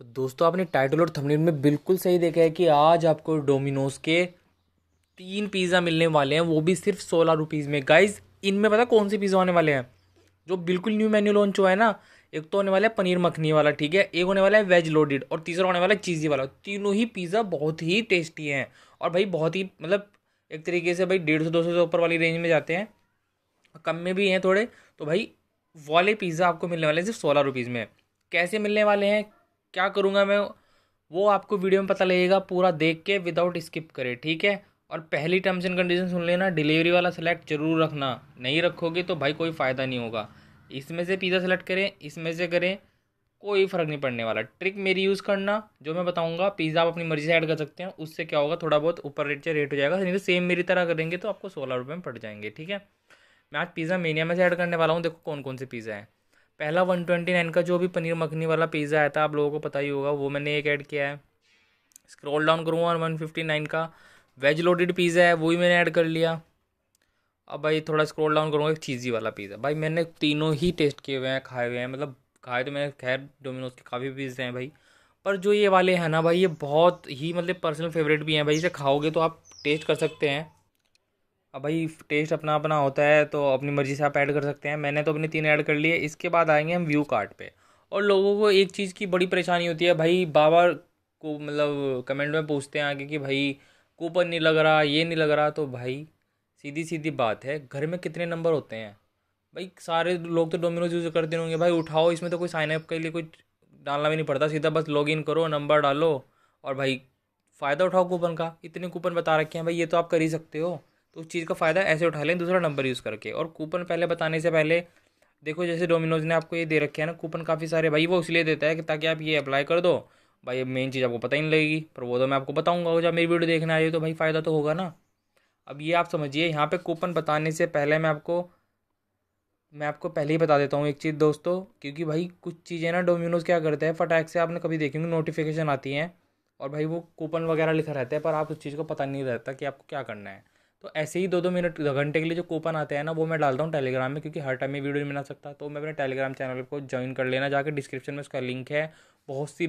सो so, दोस्तों आपने title और थंबनेल में बिल्कुल सही देखा है कि आज आपको डोमिनोज के तीन पिज़्ज़ा मिलने वाले हैं वो भी सिर्फ सोलह रुपीज़ में गाइज इनमें पता कौन से पिज़्ज़ा होने वाले हैं जो बिल्कुल न्यू मेन्यू लॉन्च हुआ है ना एक तो होने वाला है पनीर मखनी वाला ठीक है एक होने वाला है वेज लोडेड और तीसरा होने वाला है चीज़ी वाला तीनों ही पिज़्ज़ा बहुत ही टेस्टी हैं और भाई बहुत ही मतलब एक तरीके से भाई डेढ़ सौ दो सौ से ऊपर वाली रेंज में जाते हैं कम में भी हैं थोड़े तो भाई वाले पिज़्ज़ा आपको मिलने वाले हैं सिर्फ सोलह रुपीज़ में कैसे मिलने वाले हैं क्या करूँगा मैं वो आपको वीडियो में पता लगेगा पूरा देख के विदाउट स्किप करे ठीक है और पहली टर्म्स एंड कंडीशन सुन लेना डिलीवरी वाला सेलेक्ट जरूर रखना नहीं रखोगे तो भाई कोई फ़ायदा नहीं होगा इसमें से पिज़्ज़ा सेलेक्ट करें इसमें से करें कोई फ़र्क नहीं पड़ने वाला ट्रिक मेरी यूज़ करना जो मैं बताऊंगा पिज़्ज़ा आप अपनी मर्ज़ी से ऐड कर सकते हैं उससे क्या होगा थोड़ा बहुत ऊपर रेट से रेट हो जाएगा नहीं तो सेम मेरी तरह करेंगे तो आपको सोलह रुपये में पड़ जाएंगे ठीक है मैं आज पिज़्ज़ा मेनिया में से ऐड करने वाला हूँ देखो कौन कौन से पिज़्ज़ा है पहला वन ट्वेंटी नाइन का जो भी पनीर मखनी वाला पिज़्ज़ा आया था आप लोगों को पता ही होगा वो मैंने एक ऐड किया है स्क्रॉल डाउन करूँगा और वन फिफ्टी नाइन का वेज लोडेड पिज़्ज़ा है वो ही मैंने ऐड कर लिया अब भाई थोड़ा स्क्रॉल डाउन करूँगा एक चीज़ी वाला पिज़्ज़ा भाई मैंने तीनों ही टेस्ट किए हुए हैं खाए हुए हैं मतलब खाए तो मैंने खैर डोमिनोज के काफ़ी पिज़्ज़े हैं भाई पर जो ये वाले हैं ना भाई ये बहुत ही मतलब पर्सनल फेवरेट भी हैं भाई इसे खाओगे तो आप टेस्ट कर सकते हैं अब भाई टेस्ट अपना अपना होता है तो अपनी मर्ज़ी से आप ऐड कर सकते हैं मैंने तो अपने तीन ऐड कर लिए इसके बाद आएंगे हम व्यू कार्ड पे और लोगों को एक चीज़ की बड़ी परेशानी होती है भाई बाबा को मतलब कमेंट में पूछते हैं आगे कि भाई कूपन नहीं लग रहा ये नहीं लग रहा तो भाई सीधी सीधी बात है घर में कितने नंबर होते हैं भाई सारे लोग तो डोमिनोज यूज़ करते होंगे भाई उठाओ इसमें तो कोई साइनअप के लिए कुछ डालना भी नहीं पड़ता सीधा बस लॉग इन करो नंबर डालो और भाई फ़ायदा उठाओ कूपन का इतने कूपन बता रखे हैं भाई ये तो आप कर ही सकते हो तो उस चीज़ का फ़ायदा ऐसे उठा लें दूसरा नंबर यूज़ करके और कूपन पहले बताने से पहले देखो जैसे डोमिनोज ने आपको ये दे रखे हैं ना कूपन काफ़ी सारे भाई वो इसलिए देता है कि ताकि आप ये अप्लाई कर दो भाई अब मेन चीज़ आपको पता ही नहीं लगेगी पर वो तो मैं आपको बताऊंगा जब मेरी वीडियो देखने आइए तो भाई फ़ायदा तो होगा ना अब ये आप समझिए यहाँ पे कूपन बताने से पहले मैं आपको मैं आपको पहले ही बता देता हूँ एक चीज़ दोस्तों क्योंकि भाई कुछ चीज़ें ना डोमिनोज क्या करते हैं फटाक से आपने कभी देखेंगे नोटिफिकेशन आती हैं और भाई वो कूपन वगैरह लिखा रहता है पर आप उस चीज़ को पता नहीं रहता कि आपको क्या करना है तो ऐसे ही दो दो मिनट घंटे के लिए जो कूपन आते हैं ना वो मैं डालता हूँ टेलीग्राम में क्योंकि हर टाइम में वीडियो नहीं बना सकता तो मैं अपने टेलीग्राम चैनल को ज्वाइन कर लेना जाकर डिस्क्रिप्शन में उसका लिंक है बहुत सी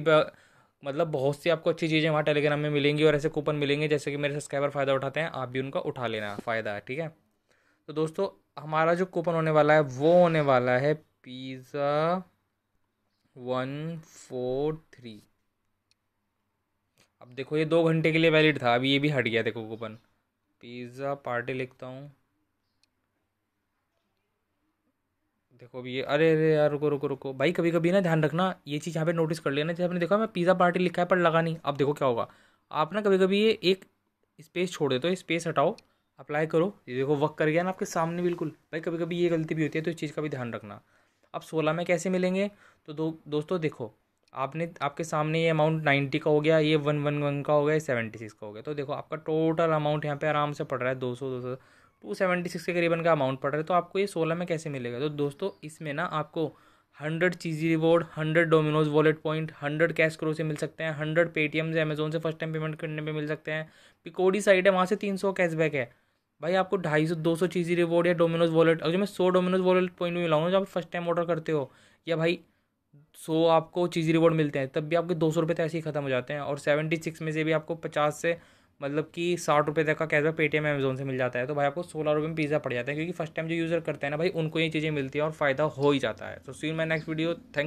मतलब बहुत सी आपको अच्छी चीज़ें वहाँ टेलीग्राम में मिलेंगी और ऐसे कूपन मिलेंगे जैसे कि मेरे सब्सक्राइबर फ़ायदा उठाते हैं आप भी उनका उठा लेना फ़ायदा है ठीक है तो दोस्तों हमारा जो कूपन होने वाला है वो होने वाला है पिज़्ज़ा वन फोर थ्री अब देखो ये दो घंटे के लिए वैलिड था अभी ये भी हट गया देखो कूपन पिज़्ज़ा पार्टी लिखता हूँ देखो अभी ये अरे अरे यार रुको रुको रुको भाई कभी कभी ना ध्यान रखना ये चीज़ यहाँ पे नोटिस कर लेना जैसे आपने देखा मैं पिज़्ज़ा पार्टी लिखा है पर लगा नहीं अब देखो क्या होगा आप ना कभी कभी ये एक स्पेस छोड़ देते हो स्पेस हटाओ अप्लाई करो ये देखो वर्क कर गया ना आपके सामने बिल्कुल भाई कभी कभी ये गलती भी होती है तो इस चीज़ का भी ध्यान रखना अब सोलह में कैसे मिलेंगे तो दो दोस्तों देखो आपने आपके सामने ये अमाउंट नाइन्टी का हो गया ये वन वन वन का हो गया ये सेवेंटी सिक्स का हो गया तो देखो आपका टोटल अमाउंट यहाँ पे आराम से पड़ रहा है दो सौ दो सौ टू सेवेंटी सिक्स के करीबन का अमाउंट पड़ रहा है तो आपको ये सोलह में कैसे मिलेगा तो दोस्तों इसमें ना आपको hundred cheesy reward hundred Domino's wallet point hundred CashKaro से मिल सकते हैं हंड्रेड पेटीएम से अमेजोन से फर्स्ट टाइम पेमेंट करने पर मिल सकते हैं पिकोडी साइड है वहाँ से तीन सौ कैशबैक है भाई आपको ढाई सौ दो सौ चीजी रिवॉर्ड या डोमिनोज वॉलेट अगर मैं सौ डोमिनोज वॉलेट पॉइंट भी मिलाऊंगा जो आप फर्स्ट टाइम ऑर्डर करते हो या भाई सो आपको चीजी रिवॉर्ड मिलते हैं तब भी आपके दो सौ रुपये तो ऐसे ही खत्म हो जाते हैं और सेवेंटी सिक्स में से भी आपको पचास से मतलब कि साठ रुपये तक का कैशबैक पेटीएम अमेजोन से मिल जाता है तो भाई आपको सोलह रुपये में पिज़्ज़ा पड़ जाता है क्योंकि फर्स्ट टाइम जो यूज़र करते हैं ना भाई उनको ये चीज़ें मिलती है और फ़ायदा हो ही जाता है तो सी मैं नेक्स्ट वीडियो थैंक